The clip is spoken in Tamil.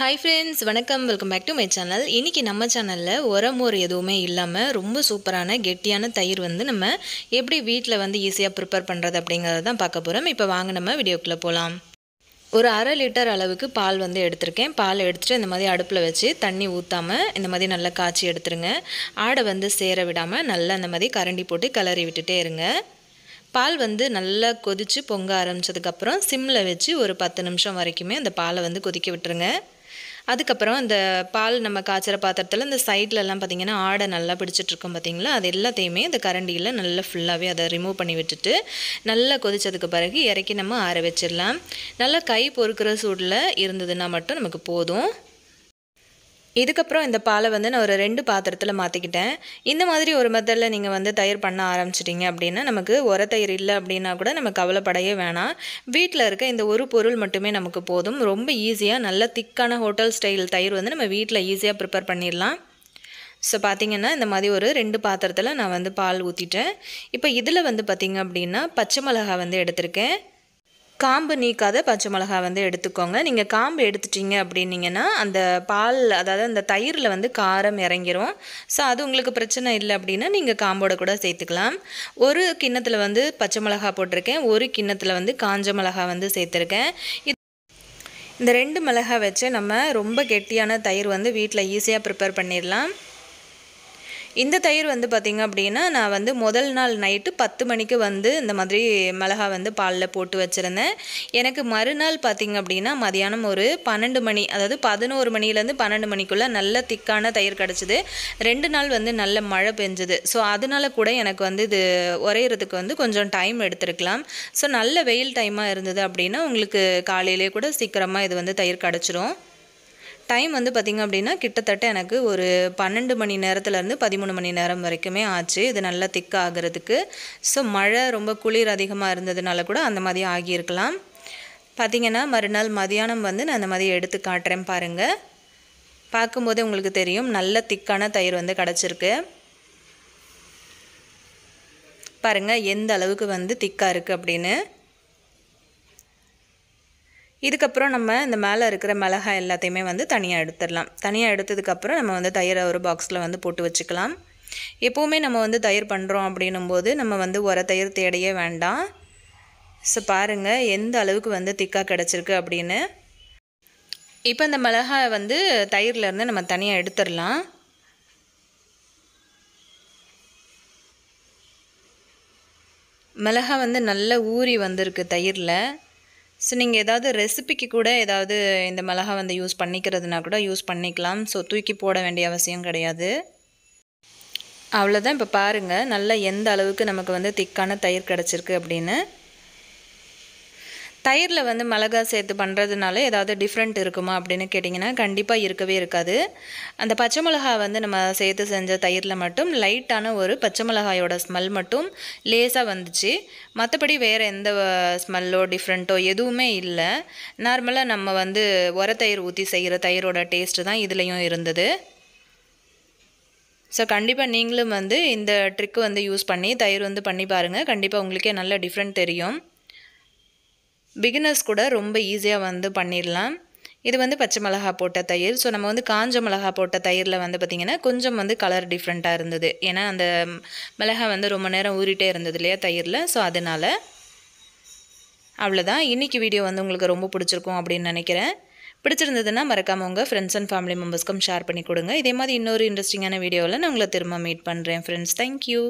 ஹாய் ஃப்ரெண்ட்ஸ் வணக்கம் welcome back to my channel இன்றைக்கி நம்ம சேனலில் உரமோர் எதுவுமே இல்லாமல் ரொம்ப சூப்பரான கெட்டியான தயிர் வந்து நம்ம எப்படி வீட்டில் வந்து ஈஸியாக ப்ரிப்பேர் பண்ணுறது அப்படிங்கிறத தான் பார்க்க போகிறோம் இப்போ வாங்க நம்ம வீடியோக்குள்ளே போகலாம் ஒரு அரை லிட்டர் அளவுக்கு பால் வந்து எடுத்திருக்கேன் பால் எடுத்துகிட்டு இந்த மாதிரி அடுப்பில் வச்சு தண்ணி ஊற்றாமல் இந்த மாதிரி நல்லா காய்ச்சி எடுத்துருங்க ஆடை வந்து சேர விடாமல் நல்லா இந்த மாதிரி கரண்டி போட்டு கிளறி விட்டுட்டே இருங்க பால் வந்து நல்லா கொதித்து பொங்க ஆரம்பித்ததுக்கப்புறம் சிம்மில் வச்சு ஒரு பத்து நிமிஷம் வரைக்குமே அந்த பாலை வந்து கொதிக்க விட்டுருங்க அதுக்கப்புறம் அந்த பால் நம்ம காய்ச்சிற பாத்திரத்தில் இந்த சைட்லலாம் பார்த்திங்கன்னா ஆடை நல்லா பிடிச்சிட்ருக்கோம் பார்த்திங்களா அது எல்லாத்தையுமே இந்த கரண்டியில் நல்லா ஃபுல்லாகவே அதை ரிமூவ் பண்ணி விட்டுட்டு நல்லா கொதித்ததுக்கு பிறகு இறக்கி நம்ம ஆற வச்சிடலாம் நல்லா கை பொறுக்கிற சூடில் இருந்ததுன்னா மட்டும் நமக்கு போதும் இதுக்கப்புறம் இந்த பாலை வந்து நான் ஒரு ரெண்டு பாத்திரத்தில் மாற்றிக்கிட்டேன் இந்த மாதிரி ஒரு மெத்தடில் நீங்கள் வந்து தயிர் பண்ண ஆரம்பிச்சிட்டிங்க அப்படின்னா நமக்கு உர தயிர் இல்லை அப்படின்னா கூட நம்ம கவலைப்படையே வேணாம் வீட்டில் இருக்க இந்த ஒரு பொருள் மட்டுமே நமக்கு போதும் ரொம்ப ஈஸியாக நல்ல திக்கான ஹோட்டல் ஸ்டைல் தயிர் வந்து நம்ம வீட்டில் ஈஸியாக ப்ரிப்பேர் பண்ணிடலாம் ஸோ பார்த்திங்கன்னா இந்த மாதிரி ஒரு ரெண்டு பாத்திரத்தில் நான் வந்து பால் ஊற்றிட்டேன் இப்போ இதில் வந்து பார்த்திங்க அப்படின்னா பச்சை மிளகா வந்து எடுத்திருக்கேன் காம்பு நீக்காத பச்சை மிளகா வந்து எடுத்துக்கோங்க நீங்கள் காம்பு எடுத்துட்டீங்க அப்படின்னீங்கன்னா அந்த பால் அதாவது அந்த தயிரில் வந்து காரம் இறங்கிரும் ஸோ அது உங்களுக்கு பிரச்சனை இல்லை அப்படின்னா நீங்கள் காம்போட கூட சேர்த்துக்கலாம் ஒரு கிண்ணத்தில் வந்து பச்சை மிளகா போட்டிருக்கேன் ஒரு கிண்ணத்தில் வந்து காஞ்ச மிளகா வந்து சேர்த்துருக்கேன் இந்த ரெண்டு மிளகா வச்சு நம்ம ரொம்ப கெட்டியான தயிர் வந்து வீட்டில் ஈஸியாக ப்ரிப்பேர் பண்ணிடலாம் இந்த தயிர் வந்து பார்த்திங்க அப்படின்னா நான் வந்து முதல் நாள் நைட்டு பத்து மணிக்கு வந்து இந்த மாதிரி மிளகா வந்து பாலில் போட்டு வச்சுருந்தேன் எனக்கு மறுநாள் பார்த்திங்க அப்படின்னா மதியானம் ஒரு பன்னெண்டு மணி அதாவது பதினோரு மணிலேருந்து பன்னெண்டு மணிக்குள்ளே நல்ல திக்கான தயிர் கிடச்சிது ரெண்டு நாள் வந்து நல்ல மழை பெஞ்சுது ஸோ அதனால கூட எனக்கு வந்து இது உரையிறதுக்கு வந்து கொஞ்சம் டைம் எடுத்துருக்கலாம் ஸோ நல்ல வெயில் டைமாக இருந்தது அப்படின்னா உங்களுக்கு காலையிலே கூட சீக்கிரமாக இது வந்து தயிர் கிடச்சிரும் டைம் வந்து பார்த்திங்க அப்படின்னா கிட்டத்தட்ட எனக்கு ஒரு பன்னெண்டு மணி நேரத்துலேருந்து பதிமூணு மணி நேரம் வரைக்குமே ஆச்சு இது நல்லா திக்காக ஆகிறதுக்கு ஸோ மழை ரொம்ப குளிர் அதிகமாக இருந்ததுனால கூட அந்த மாதிரி ஆகியிருக்கலாம் பார்த்திங்கன்னா மறுநாள் மதியானம் வந்து நான் அந்த மாதிரி எடுத்து காட்டுறேன் பாருங்கள் பார்க்கும்போதே உங்களுக்கு தெரியும் நல்ல திக்கான தயிர் வந்து கிடச்சிருக்கு பாருங்கள் எந்த அளவுக்கு வந்து திக்காக இருக்குது அப்படின்னு இதுக்கப்புறம் நம்ம இந்த மேலே இருக்கிற மிளகாய் எல்லாத்தையுமே வந்து தனியாக எடுத்துடலாம் தனியாக எடுத்ததுக்கப்புறம் நம்ம வந்து தயிரை ஒரு பாக்ஸில் வந்து போட்டு வச்சுக்கலாம் எப்போவுமே நம்ம வந்து தயிர் பண்ணுறோம் அப்படின்னும் போது நம்ம வந்து உர தயிர் தேடையே வேண்டாம் ஸோ பாருங்கள் எந்த அளவுக்கு வந்து திக்காக கிடச்சிருக்கு அப்படின்னு இப்போ இந்த மிளகாய் வந்து தயிர்லேருந்து நம்ம தனியாக எடுத்துடலாம் மிளகாய் வந்து நல்லா ஊறி வந்திருக்கு தயிரில் ஸோ நீங்கள் ஏதாவது ரெசிபிக்கு கூட ஏதாவது இந்த மிளகா வந்து யூஸ் பண்ணிக்கிறதுனா கூட யூஸ் பண்ணிக்கலாம் ஸோ தூக்கி போட வேண்டிய அவசியம் கிடையாது அவ்வளோதான் இப்போ பாருங்கள் நல்லா எந்த அளவுக்கு நமக்கு வந்து திக்கான தயிர் கிடச்சிருக்கு அப்படின்னு தயிரில் வந்து மிளகா சேர்த்து பண்ணுறதுனால ஏதாவது டிஃப்ரெண்ட் இருக்குமா அப்படின்னு கேட்டிங்கன்னா கண்டிப்பாக இருக்கவே இருக்காது அந்த பச்சை மிளகா வந்து நம்ம சேர்த்து செஞ்ச தயிரில் மட்டும் லைட்டான ஒரு பச்சை மிளகாயோட ஸ்மெல் மட்டும் லேசாக வந்துச்சு மற்றபடி வேறு எந்த ஸ்மெல்லோ டிஃப்ரெண்ட்டோ எதுவுமே இல்லை நார்மலாக நம்ம வந்து உர தயிர் ஊற்றி செய்கிற தயிரோட டேஸ்ட்டு தான் இதுலேயும் இருந்தது ஸோ கண்டிப்பாக நீங்களும் வந்து இந்த ட்ரிக்கு வந்து யூஸ் பண்ணி தயிர் வந்து பண்ணி பாருங்கள் கண்டிப்பாக உங்களுக்கே நல்ல டிஃப்ரெண்ட் தெரியும் பிகினர்ஸ் கூட ரொம்ப ஈஸியாக வந்து பண்ணிடலாம் இது வந்து பச்சை மிளகா போட்ட தயிர் ஸோ நம்ம வந்து காஞ்ச மிளகா போட்ட தயிரில் வந்து பார்த்திங்கன்னா கொஞ்சம் வந்து கலர் டிஃப்ரெண்ட்டாக இருந்தது ஏன்னா அந்த மிளகா வந்து ரொம்ப நேரம் ஊறிட்டே இருந்தது இல்லையா தயிரில் ஸோ அதனால் அவ்வளோதான் இன்றைக்கி வீடியோ வந்து உங்களுக்கு ரொம்ப பிடிச்சிருக்கும் அப்படின்னு நினைக்கிறேன் பிடிச்சிருந்ததுன்னா மறக்காமல் உங்கள் ஃப்ரெண்ட்ஸ் அண்ட் ஃபேமிலி மெம்பர்ஸ்க்கும் ஷேர் பண்ணி கொடுங்க இதே மாதிரி இன்னொரு இன்ட்ரெஸ்டிங்கான வீடியோவில் நான் உங்களை திரும்ப மீட் பண்ணுறேன் ஃப்ரெண்ட்ஸ் தேங்க்யூ